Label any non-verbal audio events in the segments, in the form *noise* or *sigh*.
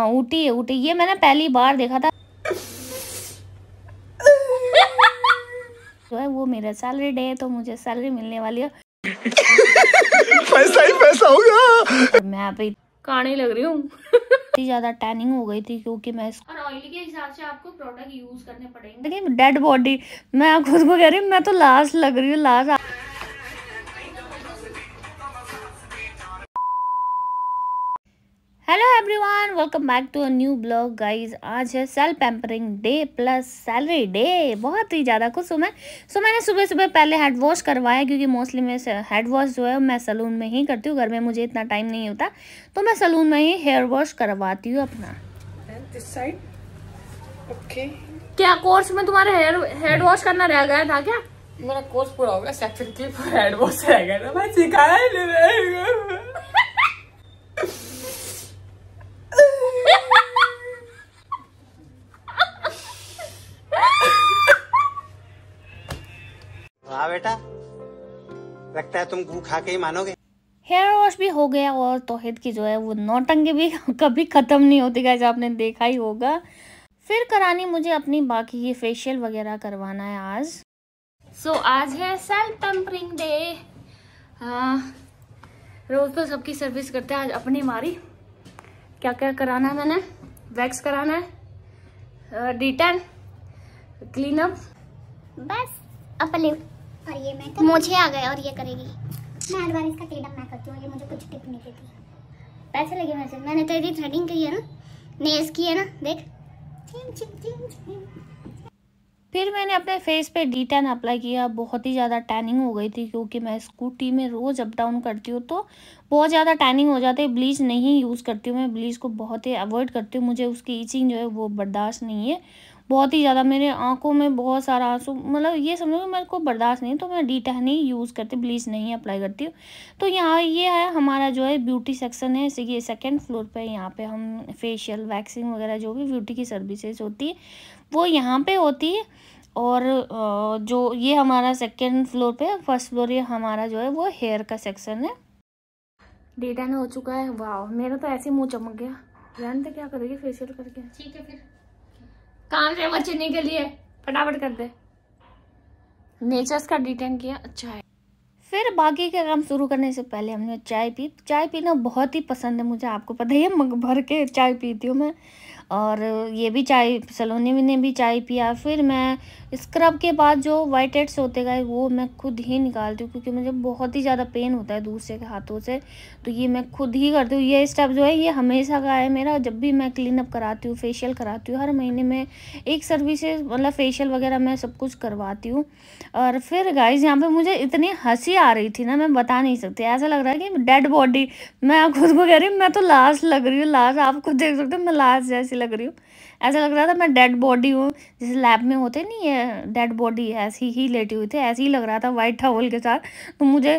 हाँ ऊटी है ऊटी ये मैंने पहली बार देखा था *laughs* जो है वो मेरा सैलरी डे है तो मुझे सैलरी मिलने वाली है पैसा ही पैसा हो गया मैं अभी काने लग रही हूँ ज्यादा टैनिंग हो गई थी क्योंकि मैं और ऑयल के हिसाब से आपको प्रोडक्ट यूज करने पड़ेंगे डेड बॉडी मैं खुद को कह रही हूँ मैं तो लास्ट लग रही हूँ last welcome back to a new blog guys आज है self pampering day plus salary day बहुत ही ज़्यादा खुश हूँ मैं सो मैंने सुबह सुबह पहले हेड वॉश करवाया क्योंकि मोस्टली मैं हेड वॉश जो है मैं सलून में ही करती हूँ घर में मुझे इतना टाइम नहीं होता तो मैं सलून में ही हेयर वॉश करवाती हूँ अपना okay. क्या कोर्स में तुम्हारे हेयर हेड वॉश करना रह गया था क्या मेरा कोर्स पूरा हो गया सेक्शन क्लिप हेड वॉश रह गया था मैं सिखाया नहीं रहेगा *laughs* बेटा लगता है तुम घू खा के ही मानोगे हेयर वॉश भी हो गया और तोहेद की जो है वो नौटंगे भी *laughs* कभी ख़त्म नहीं होती गैस आपने देखा ही होगा फिर करानी मुझे अपनी बाकी ये फेशियल वगैरह करवाना है आज सो so, आज है सेल्फ टेम्परिंग डे रोज़ तो सबकी सर्विस करते हैं आज अपनी मारी क्या क्या कराना है मैंने वैक्स कराना है डी क्लीनअप बस अपने और ये मैं मुझे आ गए और ये करेगी मैं हर बार इसका फ्रीडम मैं करती हूँ ये मुझे कुछ टिप नहीं देती पैसे लगे मेरे मैंने तो यदि थ्रेडिंग की है ना नेस की है ना देख फिर मैंने अपने फेस पे डी टैन अप्लाई किया बहुत ही ज़्यादा टैनिंग हो गई थी क्योंकि मैं स्कूटी में रोज़ अप डाउन करती हूँ तो बहुत ज़्यादा टैनिंग हो जाती है ब्लीच नहीं यूज़ करती हूँ मैं ब्लीच को बहुत ही अवॉइड करती हूँ मुझे उसकी ईचिंग जो है वो बर्दाश्त नहीं है बहुत ही ज़्यादा मेरे आंखों में बहुत सारा आंसू मतलब ये समझो कि मेरे को बर्दाश्त नहीं तो मैं डी नहीं यूज़ करती ब्लीच नहीं अप्लाई करती हूँ तो यहाँ ये है हमारा जो है ब्यूटी सेक्शन है जैसे ये सेकेंड फ्लोर पर यहाँ पर हम फेशियल वैक्सिंग वगैरह जो भी ब्यूटी की सर्विसेज होती है वो यहाँ पर होती है और जो ये हमारा सेकेंड फ्लोर पर फर्स्ट फ्लोर ये हमारा जो है वो हेयर का सेक्शन है डेटा ने हो चुका है वाह मेरा तो ऐसे मुंह चमक गया रहने क्या करेगी फेशियल करके ठीक है फिर काम से बचने के लिए फटाफट कर दे नेचर्स का डिटेन किया अच्छा है फिर बाकी का काम शुरू करने से पहले हमने चाय पी चाय पीना बहुत ही पसंद है मुझे आपको पता ही है मग भर के चाय पीती हूँ मैं और ये भी चाय सलोनी ने भी चाय पिया फिर मैं स्क्रब के बाद जो वाइट हेड्स होते गए वो मैं खुद ही निकालती हूँ क्योंकि मुझे बहुत ही ज़्यादा पेन होता है दूसरे के हाथों से तो ये मैं खुद ही करती हूँ ये स्टेप जो है ये हमेशा का है मेरा जब भी मैं क्लीन अप कराती हूँ फेशियल कराती हूँ हर महीने में एक सर्विसेज मतलब फेशियल वगैरह मैं सब कुछ करवाती हूँ और फिर गाइज यहाँ पर मुझे इतनी हंसी आ रही थी ना मैं बता नहीं सकती ऐसा लग रहा है कि डेड बॉडी मैं खुद को कह रही मैं तो लाश लग रही हूँ लाश आप खुद देख सकते हो मैं लाश जैसी कैसी लग रही हूँ ऐसा लग रहा था मैं डेड बॉडी हूँ जैसे लैब में होते नहीं है डेड बॉडी ऐसी ही लेटी हुई थी ऐसे ही लग रहा था वाइट टावल के साथ तो मुझे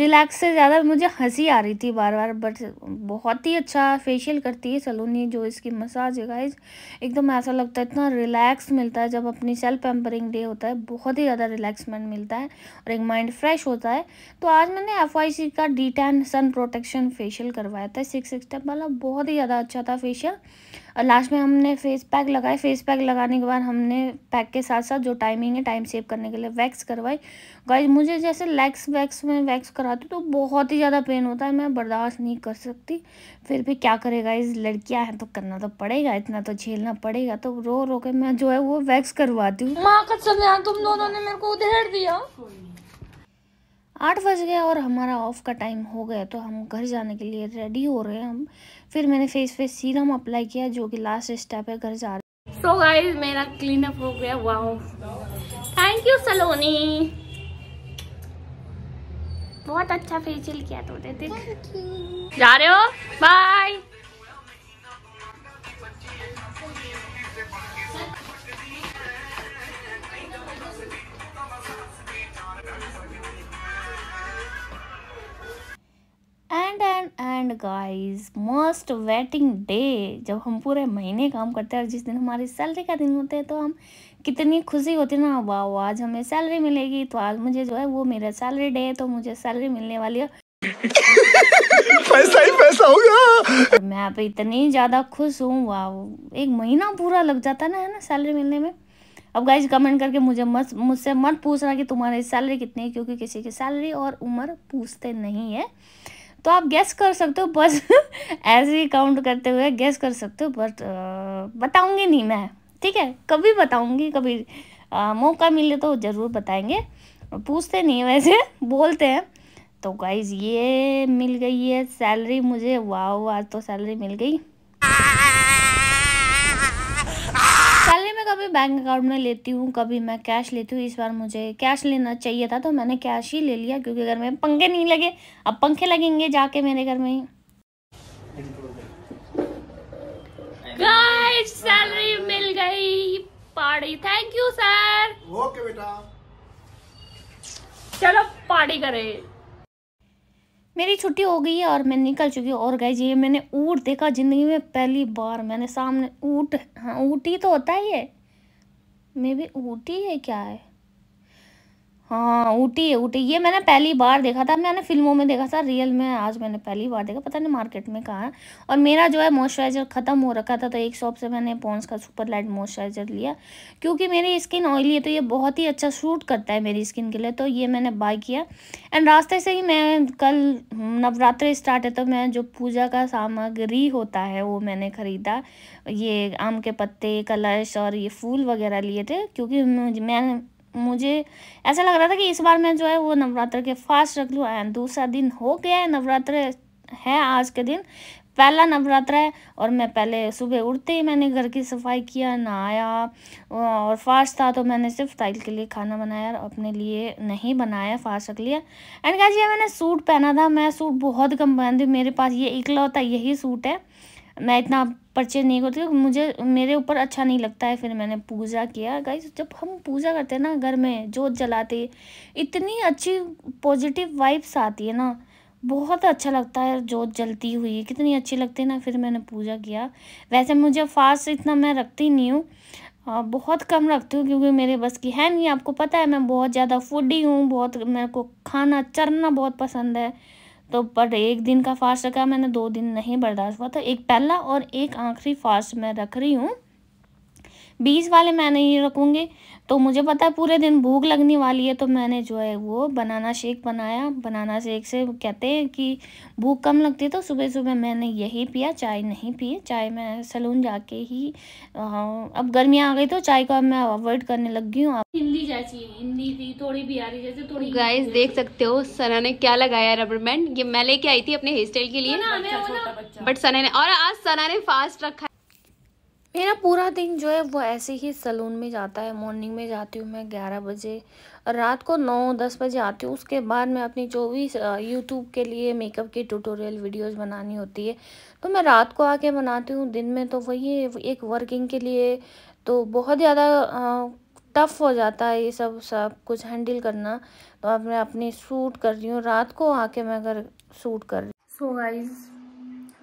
रिलैक्स से ज़्यादा मुझे हंसी आ रही थी बार बार बट बहुत ही अच्छा फेशियल करती है सलोनी जो इसकी मसाज है गाइज एकदम ऐसा लगता है इतना रिलैक्स मिलता है जब अपनी सेल्फ एम्परिंग डे होता है बहुत ही ज़्यादा रिलैक्समेंट मिलता है और एक माइंड फ्रेश होता है तो आज मैंने एफ का डी सन प्रोटेक्शन फेशियल करवाया था सिक्स स्टेप वाला बहुत ही ज़्यादा अच्छा था फेशियल और लास्ट में हमने फेस पैक लगाए फेस पैक लगाने के बाद हमने पैक के साथ साथ जो टाइमिंग है टाइम सेव करने के लिए वैक्स करवाई गाइज मुझे जैसे लेग्स वैक्स में वैक्स कराती तो बहुत ही ज़्यादा पेन होता है मैं बर्दाश्त नहीं कर सकती फिर भी क्या करे गाइज लड़कियाँ हैं तो करना तो पड़ेगा इतना तो झेलना पड़ेगा तो रो रो के मैं जो है वो वैक्स करवाती हूँ माँ का समय तुम दोनों ने मेरे को उधेड़ दिया आठ बज गया और हमारा ऑफ़ का टाइम हो गया तो हम घर जाने के लिए रेडी हो रहे हैं हम फिर मैंने फेस पे सीरम अप्लाई किया जो कि लास्ट स्टेप है घर जा रहे सो गाइस मेरा क्लीन अप हो गया वाह थैंक यू सलोनी बहुत अच्छा फेशियल किया तो देख जा रहे हो bye guys most waiting day जब हम पूरे महीने काम करते हैं और जिस दिन हमारी सैलरी का दिन होता है तो हम कितनी खुशी होती है ना वाह आज हमें सैलरी मिलेगी तो आज मुझे जो है वो मेरा सैलरी डे है तो मुझे सैलरी मिलने वाली है पैसा ही पैसा होगा मैं आप इतनी ज़्यादा खुश हूँ वाह एक महीना पूरा लग जाता ना है ना सैलरी मिलने में अब गाइज कमेंट करके मुझे मत मुझसे मत पूछना कि तुम्हारी सैलरी कितनी है क्योंकि किसी की सैलरी और उम्र पूछते नहीं है तो आप गैस कर सकते हो बस *laughs* ऐसे ही काउंट करते हुए गैस कर सकते हो बट बताऊँगी नहीं मैं ठीक है कभी बताऊँगी कभी आ, मौका मिले तो ज़रूर बताएंगे पूछते नहीं वैसे *laughs* बोलते हैं तो गाइज ये मिल गई है सैलरी मुझे वाह आज तो सैलरी मिल गई मैं बैंक अकाउंट में लेती हूँ कभी मैं कैश लेती हूँ इस बार मुझे कैश लेना चाहिए था तो मैंने कैश ही ले लिया क्योंकि घर में पंखे नहीं लगे अब पंखे लगेंगे जाके मेरे घर में ही सैलरी मिल गई party thank you sir okay बेटा चलो पार्टी करें मेरी छुट्टी हो गई है और मैं निकल चुकी हूँ और गई ये मैंने ऊँट देखा ज़िंदगी में पहली बार मैंने सामने ऊँट हाँ ऊँट ही तो होता है ये मे बी ऊटी है क्या है हाँ ऊटी है ऊटी ये मैंने पहली बार देखा था मैंने फिल्मों में देखा था रियल में आज मैंने पहली बार देखा पता नहीं मार्केट में कहा है और मेरा जो है मॉइस्चराइज़र ख़त्म हो रखा था तो एक शॉप से मैंने पॉन्स का सुपर लाइट मॉइस्चराइज़र लिया क्योंकि मेरी स्किन ऑयली है तो ये बहुत ही अच्छा सूट करता है मेरी स्किन के लिए तो ये मैंने बाय किया एंड रास्ते से ही मैं कल हम्म, नवरात्र स्टार्ट है तो मैं जो पूजा का सामग्री होता है वो मैंने ख़रीदा ये आम के पत्ते कलश और ये फूल वगैरह लिए थे क्योंकि मैं मुझे ऐसा लग रहा था कि इस बार मैं जो है वो नवरात्र के फास्ट रख लूँ एंड दूसरा दिन हो गया है नवरात्र है आज के दिन पहला नवरात्र है और मैं पहले सुबह उठते ही मैंने घर की सफाई किया नहाया और फास्ट था तो मैंने सिर्फ ताइल के लिए खाना बनाया और अपने लिए नहीं बनाया फास्ट रख लिया एंड क्या जी मैंने सूट पहना था मैं सूट बहुत कम पहनती मेरे पास ये इकलौता यही सूट है मैं इतना परचेज नहीं करती मुझे मेरे ऊपर अच्छा नहीं लगता है फिर मैंने पूजा किया गाइज जब हम पूजा करते हैं ना घर में जोत जलाते इतनी अच्छी पॉजिटिव वाइब्स आती है ना बहुत अच्छा लगता है जोत जलती हुई कितनी अच्छी लगती है ना फिर मैंने पूजा किया वैसे मुझे फास्ट इतना मैं रखती नहीं हूँ बहुत कम रखती हूँ क्योंकि मेरे बस की है नहीं आपको पता है मैं बहुत ज़्यादा फूडी हूँ बहुत मेरे को खाना चरना बहुत पसंद है तो पर एक दिन का फास्ट रखा मैंने दो दिन नहीं बर्दाश्त हुआ तो एक पहला और एक आखिरी फास्ट मैं रख रही हूँ बीस वाले मैं नहीं रखूँगी तो मुझे पता है पूरे दिन भूख लगने वाली है तो मैंने जो है वो बनाना शेक बनाया बनाना शेक से कहते हैं कि भूख कम लगती है तो सुबह सुबह मैंने यही पिया चाय नहीं पी चाय मैं सलून जाके ही हाँ, अब गर्मियाँ आ गई तो चाय को अब मैं अवॉइड करने लग गई हूँ हिंदी जैसी हिंदी थी थोड़ी रही जैसे थोड़ी गाइस तो देख सकते हो सना ने क्या लगाया रबर ये मैं लेके आई थी अपने हेयर स्टाइल के लिए बट सना ने और आज सना ने फास्ट रखा पूरा दिन जो है वो ऐसे ही सलून में जाता है मॉर्निंग में जाती हूँ मैं ग्यारह बजे रात को नौ दस बजे आती हूँ उसके बाद मैं अपनी जो भी यूट्यूब के लिए मेकअप की ट्यूटोरियल वीडियोस बनानी होती है तो मैं रात को आके बनाती हूँ दिन में तो वही एक वर्किंग के लिए तो बहुत ज़्यादा टफ़ हो जाता है ये सब सब कुछ हैंडल करना तो अब मैं अपनी सूट कर रही हूँ रात को आके मैं अगर सूट कर रही हूँ सो गाइज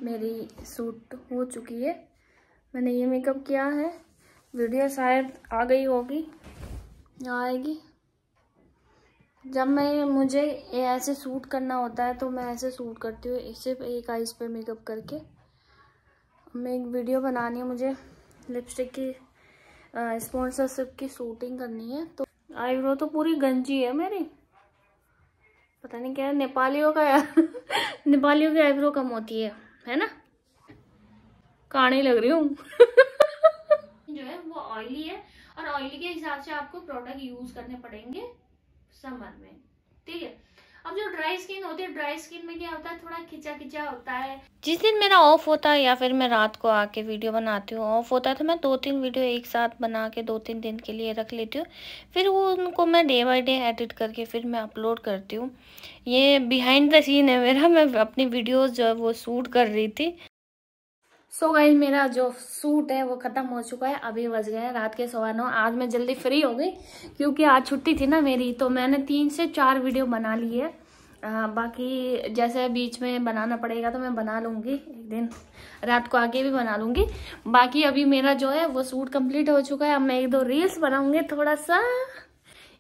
मेरी सूट हो चुकी है मैंने ये मेकअप किया है वीडियो शायद आ गई होगी आएगी जब मैं मुझे ऐसे सूट करना होता है तो मैं ऐसे सूट करती हूँ सिर्फ एक आइस पे मेकअप करके मैं एक वीडियो बनानी है मुझे लिपस्टिक की स्पॉन्सरशिप की शूटिंग करनी है तो आईब्रो तो पूरी गंजी है मेरी पता नहीं क्या नेपालियों का नेपालियों की आईब्रो कम होती है है ना काने लग रही हूँ जो है वो ऑयली है और ऑयली के हिसाब से आपको प्रोडक्ट यूज करने पड़ेंगे समर में ठीक है अब जो ड्राई स्किन होती है ड्राई स्किन में क्या होता है थोड़ा खिंचा खिंचा होता है जिस दिन मेरा ऑफ होता है या फिर मैं रात को आके वीडियो बनाती हूँ ऑफ होता है तो मैं दो तीन वीडियो एक साथ बना के दो तीन दिन के लिए रख लेती हूँ फिर वो उनको मैं डे बाय डे एडिट करके फिर मैं अपलोड करती हूँ ये बिहाइंड द सीन है मेरा मैं अपनी वीडियोज़ जो है वो शूट कर रही थी सो so गाइज मेरा जो सूट है वो ख़त्म हो चुका है अभी बज गए रात के सवा नौ आज मैं जल्दी फ्री हो गई क्योंकि आज छुट्टी थी ना मेरी तो मैंने तीन से चार वीडियो बना ली है आ, बाकी जैसे बीच में बनाना पड़ेगा तो मैं बना लूँगी एक दिन रात को आके भी बना लूँगी बाकी अभी मेरा जो है वो सूट कंप्लीट हो चुका है अब मैं एक दो रील्स बनाऊँगी थोड़ा सा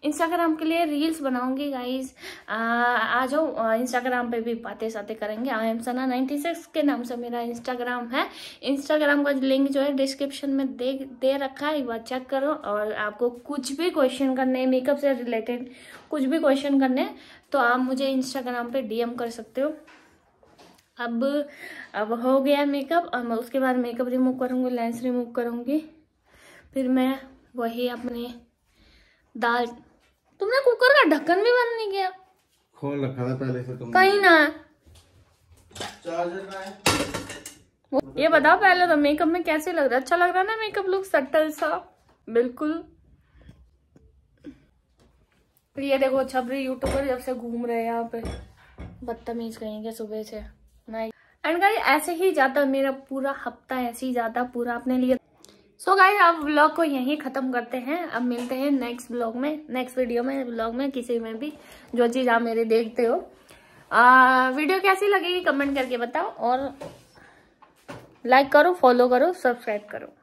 इंस्टाग्राम के लिए रील्स बनाऊंगी गाइज आ जाओ इंस्टाग्राम पे भी बातें सातें करेंगे I am Sana ninety six के नाम से मेरा इंस्टाग्राम है इंस्टाग्राम का लिंक जो है डिस्क्रिप्शन में दे दे रखा है एक बार चेक करो और आपको कुछ भी क्वेश्चन करने मेकअप से रिलेटेड कुछ भी क्वेश्चन करने तो आप मुझे इंस्टाग्राम पे डीएम कर सकते हो अब अब हो गया मेकअप और मैं उसके बाद मेकअप रिमूव करूँगी लेंस रिमूव करूँगी फिर मैं वही अपने दाल तुमने कुकर का ढक्कन भी बंद नहीं किया खोल रखा था पहले से तुमने कहीं ना चार्जर ना है ये बताओ पहले तो मेकअप में कैसे लग रहा है अच्छा लग रहा है ना मेकअप लुक सटल सा बिल्कुल ये देखो छबरी यूट्यूबर जब से घूम रहे हैं यहाँ पे बदतमीज कहेंगे सुबह से ना एंड गाइस ऐसे ही जाता मेरा पूरा हफ्ता ऐसे ही जाता पूरा अपने लिए सो so गाइज अब व्लॉग को यहीं ख़त्म करते हैं अब मिलते हैं नेक्स्ट व्लॉग में नेक्स्ट वीडियो में व्लॉग में किसी में भी जो चीज़ आप मेरे देखते हो आ, वीडियो कैसी लगेगी कमेंट करके बताओ और लाइक करो फॉलो करो सब्सक्राइब करो